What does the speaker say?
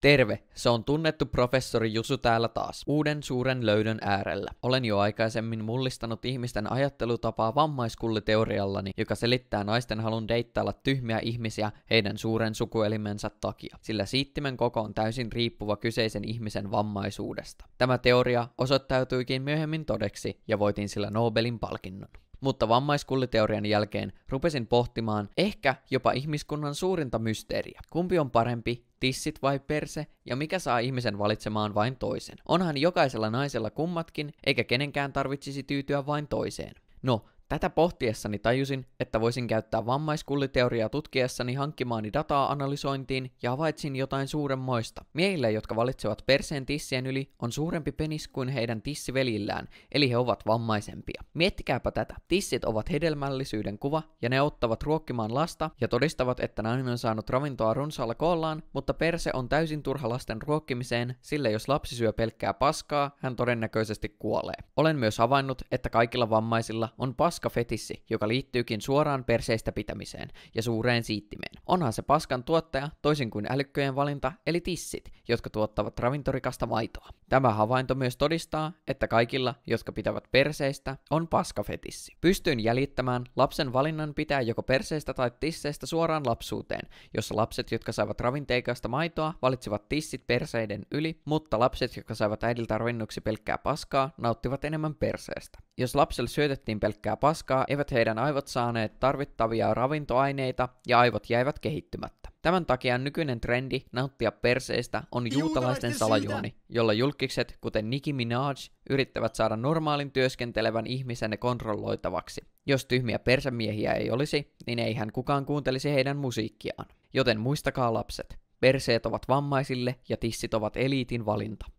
Terve, se on tunnettu professori Jusu täällä taas, uuden suuren löydön äärellä. Olen jo aikaisemmin mullistanut ihmisten ajattelutapaa vammaiskulliteoriallani, joka selittää naisten halun deittailla tyhmiä ihmisiä heidän suuren sukuelimensä takia, sillä siittimen koko on täysin riippuva kyseisen ihmisen vammaisuudesta. Tämä teoria osoittautuikin myöhemmin todeksi ja voitin sillä Nobelin palkinnon. Mutta vammaiskulliteorian jälkeen rupesin pohtimaan ehkä jopa ihmiskunnan suurinta mysteeriä. Kumpi on parempi, tissit vai perse, ja mikä saa ihmisen valitsemaan vain toisen? Onhan jokaisella naisella kummatkin, eikä kenenkään tarvitsisi tyytyä vain toiseen. No, Tätä pohtiessani tajusin, että voisin käyttää vammaiskulliteoriaa tutkiessani hankkimaani dataa analysointiin ja havaitsin jotain suuremmoista. Miehillä, jotka valitsevat perseen tissien yli, on suurempi penis kuin heidän tissivelillään, eli he ovat vammaisempia. Miettikääpä tätä. Tissit ovat hedelmällisyyden kuva ja ne auttavat ruokkimaan lasta ja todistavat, että nainen on saanut ravintoa runsaalla koollaan, mutta perse on täysin turha lasten ruokkimiseen, sillä jos lapsi syö pelkkää paskaa, hän todennäköisesti kuolee. Olen myös havainnut, että kaikilla vammaisilla on paskaa paskafetissi, joka liittyykin suoraan perseistä pitämiseen ja suureen siittimeen. Onhan se paskan tuottaja, toisin kuin älykköjen valinta, eli tissit, jotka tuottavat ravintorikasta maitoa. Tämä havainto myös todistaa, että kaikilla, jotka pitävät perseistä, on paskafetissi. Pystyn jäljittämään, lapsen valinnan pitää joko perseistä tai tisseistä suoraan lapsuuteen, jossa lapset, jotka saivat ravinteikasta maitoa, valitsivat tissit perseiden yli, mutta lapset, jotka saivat äidiltä ravinnoksi pelkkää paskaa, nauttivat enemmän perseestä. Jos lapselle syötettiin pelkkää paskaa, eivät heidän aivot saaneet tarvittavia ravintoaineita ja aivot jäivät kehittymättä. Tämän takia nykyinen trendi nauttia perseistä on juutalaisten salajuoni, jolla julkikset, kuten Nicki Minaj, yrittävät saada normaalin työskentelevän ihmisen kontrolloitavaksi. Jos tyhmiä persemiehiä ei olisi, niin ei hän kukaan kuuntelisi heidän musiikkiaan. Joten muistakaa lapset, perseet ovat vammaisille ja tissit ovat eliitin valinta.